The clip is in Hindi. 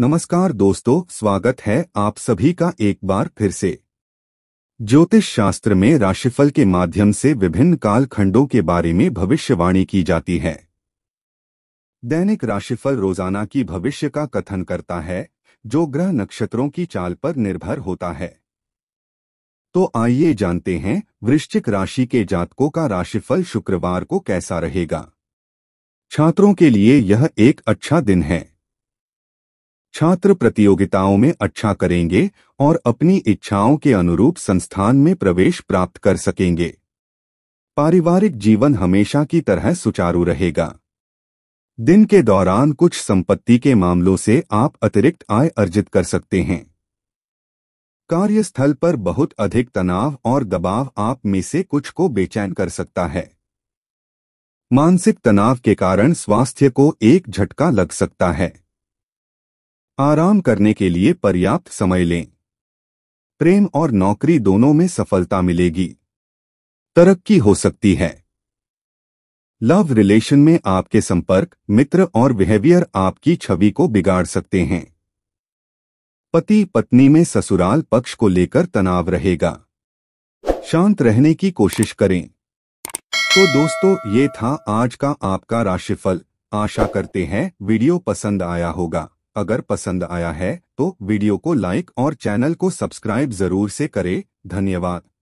नमस्कार दोस्तों स्वागत है आप सभी का एक बार फिर से ज्योतिष शास्त्र में राशिफल के माध्यम से विभिन्न कालखंडों के बारे में भविष्यवाणी की जाती है दैनिक राशिफल रोजाना की भविष्य का कथन करता है जो ग्रह नक्षत्रों की चाल पर निर्भर होता है तो आइए जानते हैं वृश्चिक राशि के जातकों का राशिफल शुक्रवार को कैसा रहेगा छात्रों के लिए यह एक अच्छा दिन है छात्र प्रतियोगिताओं में अच्छा करेंगे और अपनी इच्छाओं के अनुरूप संस्थान में प्रवेश प्राप्त कर सकेंगे पारिवारिक जीवन हमेशा की तरह सुचारू रहेगा दिन के दौरान कुछ संपत्ति के मामलों से आप अतिरिक्त आय अर्जित कर सकते हैं कार्यस्थल पर बहुत अधिक तनाव और दबाव आप में से कुछ को बेचैन कर सकता है मानसिक तनाव के कारण स्वास्थ्य को एक झटका लग सकता है आराम करने के लिए पर्याप्त समय लें प्रेम और नौकरी दोनों में सफलता मिलेगी तरक्की हो सकती है लव रिलेशन में आपके संपर्क मित्र और बिहेवियर आपकी छवि को बिगाड़ सकते हैं पति पत्नी में ससुराल पक्ष को लेकर तनाव रहेगा शांत रहने की कोशिश करें तो दोस्तों ये था आज का आपका राशिफल आशा करते हैं वीडियो पसंद आया होगा अगर पसंद आया है तो वीडियो को लाइक और चैनल को सब्सक्राइब जरूर से करें धन्यवाद